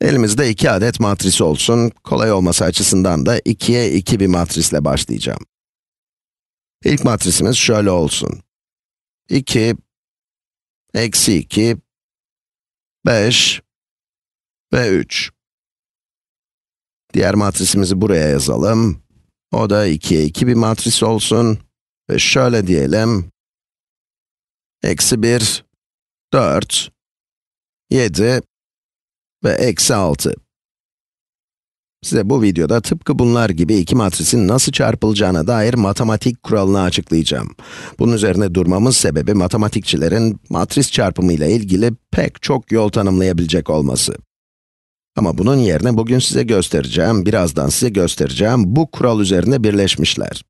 Elimizde iki adet matris olsun. Kolay olması açısından da 2'ye 2 bir matrisle başlayacağım. İlk matrisimiz şöyle olsun. 2, eksi 2, 5 ve 3. Diğer matrisimizi buraya yazalım. O da 2'ye 2 bir matris olsun. Ve şöyle diyelim. Eksi 1, 4, 7 ve eksi 6. Size bu videoda tıpkı bunlar gibi iki matrisin nasıl çarpılacağına dair matematik kuralını açıklayacağım. Bunun üzerine durmamız sebebi matematikçilerin matris çarpımı ile ilgili pek çok yol tanımlayabilecek olması. Ama bunun yerine bugün size göstereceğim, birazdan size göstereceğim bu kural üzerine birleşmişler.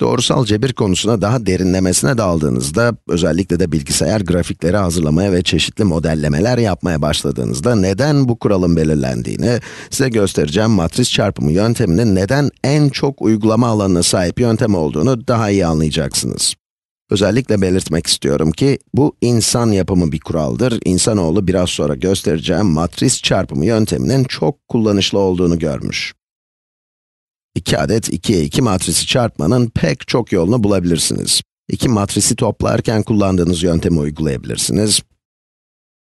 Doğrusal cebir konusuna daha derinlemesine daldığınızda, özellikle de bilgisayar grafikleri hazırlamaya ve çeşitli modellemeler yapmaya başladığınızda neden bu kuralın belirlendiğini, size göstereceğim matris çarpımı yönteminin neden en çok uygulama alanına sahip yöntem olduğunu daha iyi anlayacaksınız. Özellikle belirtmek istiyorum ki, bu insan yapımı bir kuraldır. İnsanoğlu biraz sonra göstereceğim matris çarpımı yönteminin çok kullanışlı olduğunu görmüş. 2 adet 2'ye 2 matrisi çarpmanın pek çok yolunu bulabilirsiniz. 2 matrisi toplarken kullandığınız yöntemi uygulayabilirsiniz.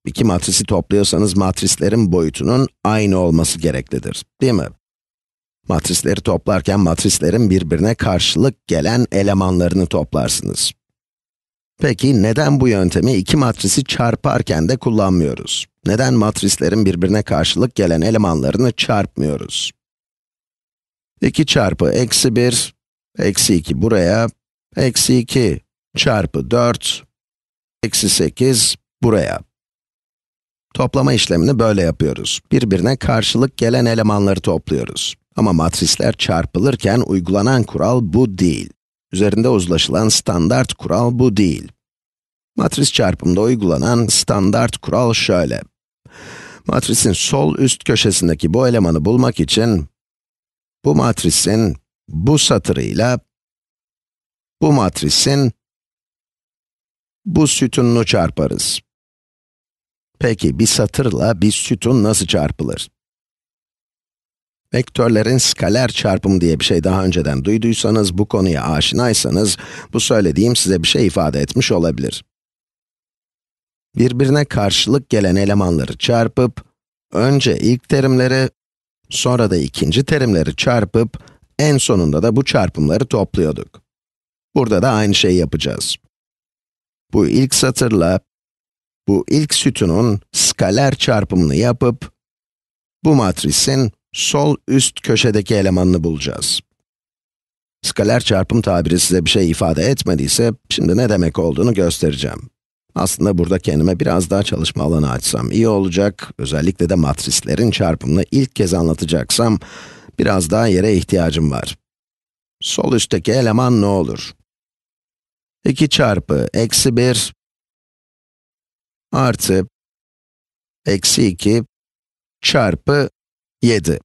2 matrisi topluyorsanız matrislerin boyutunun aynı olması gereklidir, değil mi? Matrisleri toplarken matrislerin birbirine karşılık gelen elemanlarını toplarsınız. Peki neden bu yöntemi iki matrisi çarparken de kullanmıyoruz? Neden matrislerin birbirine karşılık gelen elemanlarını çarpmıyoruz? 2 çarpı eksi 1, eksi 2 buraya, eksi 2 çarpı 4, eksi 8 buraya. Toplama işlemini böyle yapıyoruz. Birbirine karşılık gelen elemanları topluyoruz. Ama matrisler çarpılırken uygulanan kural bu değil. Üzerinde uzlaşılan standart kural bu değil. Matris çarpımda uygulanan standart kural şöyle. Matrisin sol üst köşesindeki bu elemanı bulmak için bu matrisin bu satırıyla bu matrisin bu sütununu çarparız. Peki bir satırla bir sütun nasıl çarpılır? Vektörlerin skaler çarpımı diye bir şey daha önceden duyduysanız, bu konuya aşinaysanız, bu söylediğim size bir şey ifade etmiş olabilir. Birbirine karşılık gelen elemanları çarpıp, önce ilk terimleri, Sonra da ikinci terimleri çarpıp, en sonunda da bu çarpımları topluyorduk. Burada da aynı şeyi yapacağız. Bu ilk satırla, bu ilk sütunun skaler çarpımını yapıp, bu matrisin sol üst köşedeki elemanını bulacağız. Skaler çarpım tabiri size bir şey ifade etmediyse, şimdi ne demek olduğunu göstereceğim. Aslında burada kendime biraz daha çalışma alanı açsam iyi olacak. Özellikle de matrislerin çarpımını ilk kez anlatacaksam, biraz daha yere ihtiyacım var. Sol üstteki eleman ne olur? 2 çarpı eksi 1 artı eksi 2 çarpı 7.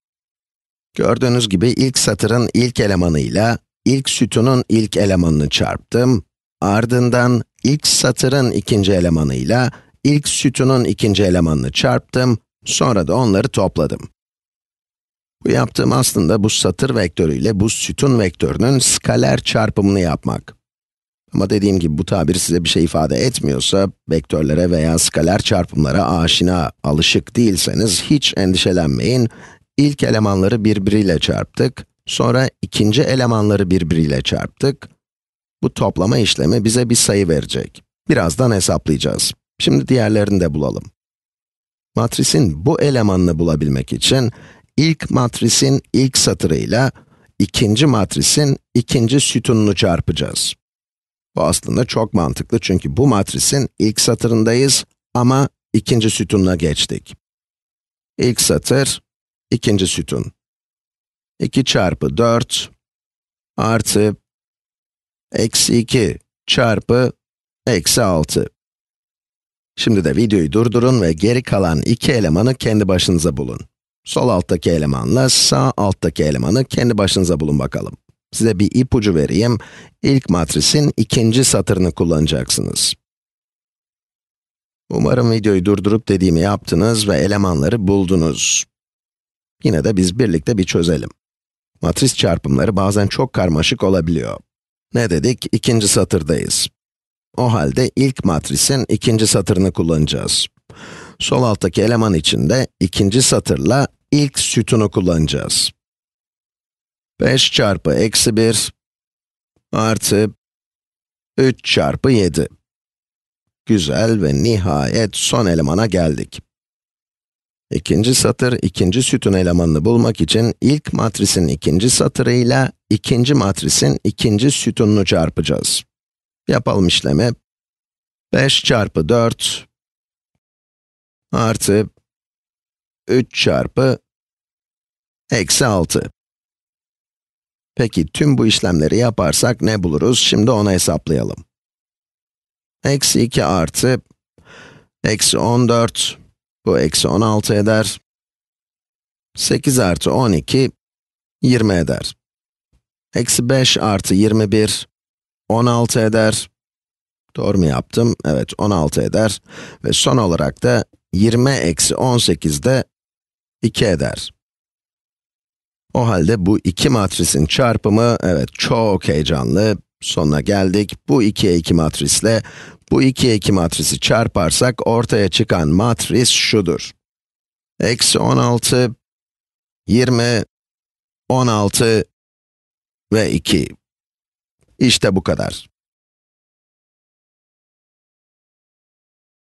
Gördüğünüz gibi ilk satırın ilk elemanıyla ilk sütunun ilk elemanını çarptım. Ardından ilk satırın ikinci elemanıyla ilk sütunun ikinci elemanını çarptım, sonra da onları topladım. Bu yaptığım aslında bu satır vektörüyle bu sütun vektörünün skaler çarpımını yapmak. Ama dediğim gibi bu tabir size bir şey ifade etmiyorsa, vektörlere veya skaler çarpımlara aşina, alışık değilseniz hiç endişelenmeyin. İlk elemanları birbiriyle çarptık, sonra ikinci elemanları birbiriyle çarptık, bu toplama işlemi bize bir sayı verecek. Birazdan hesaplayacağız. Şimdi diğerlerini de bulalım. Matrisin bu elemanını bulabilmek için ilk matrisin ilk satırıyla ikinci matrisin ikinci sütununu çarpacağız. Bu aslında çok mantıklı çünkü bu matrisin ilk satırındayız ama ikinci sütununa geçtik. İlk satır, ikinci sütun. 2 çarpı 4 artı eksi 2 çarpı eksi 6. Şimdi de videoyu durdurun ve geri kalan iki elemanı kendi başınıza bulun. Sol alttaki elemanla sağ alttaki elemanı kendi başınıza bulun bakalım. Size bir ipucu vereyim. İlk matrisin ikinci satırını kullanacaksınız. Umarım videoyu durdurup dediğimi yaptınız ve elemanları buldunuz. Yine de biz birlikte bir çözelim. Matris çarpımları bazen çok karmaşık olabiliyor. Ne dedik? İkinci satırdayız. O halde ilk matrisin ikinci satırını kullanacağız. Sol alttaki eleman için de ikinci satırla ilk sütunu kullanacağız. 5 çarpı eksi 1 artı 3 çarpı 7. Güzel ve nihayet son elemana geldik. İkinci satır, ikinci sütun elemanını bulmak için ilk matrisin ikinci satırıyla ikinci matrisin ikinci sütununu çarpacağız. Yapalım işlemi. 5 çarpı 4 artı 3 çarpı eksi 6. Peki tüm bu işlemleri yaparsak ne buluruz? Şimdi onu hesaplayalım. Eksi 2 artı eksi 14 bu eksi 16 eder. 8 artı 12, 20 eder. Eksi 5 artı 21, 16 eder. Doğru mu yaptım? Evet, 16 eder. Ve son olarak da 20 eksi 18 de 2 eder. O halde bu iki matrisin çarpımı, evet çok heyecanlı, Sonuna geldik. Bu iki eki matrisle bu iki eki matrisi çarparsak ortaya çıkan matris şudur. Eksi 16, 20, 16 ve 2. İşte bu kadar.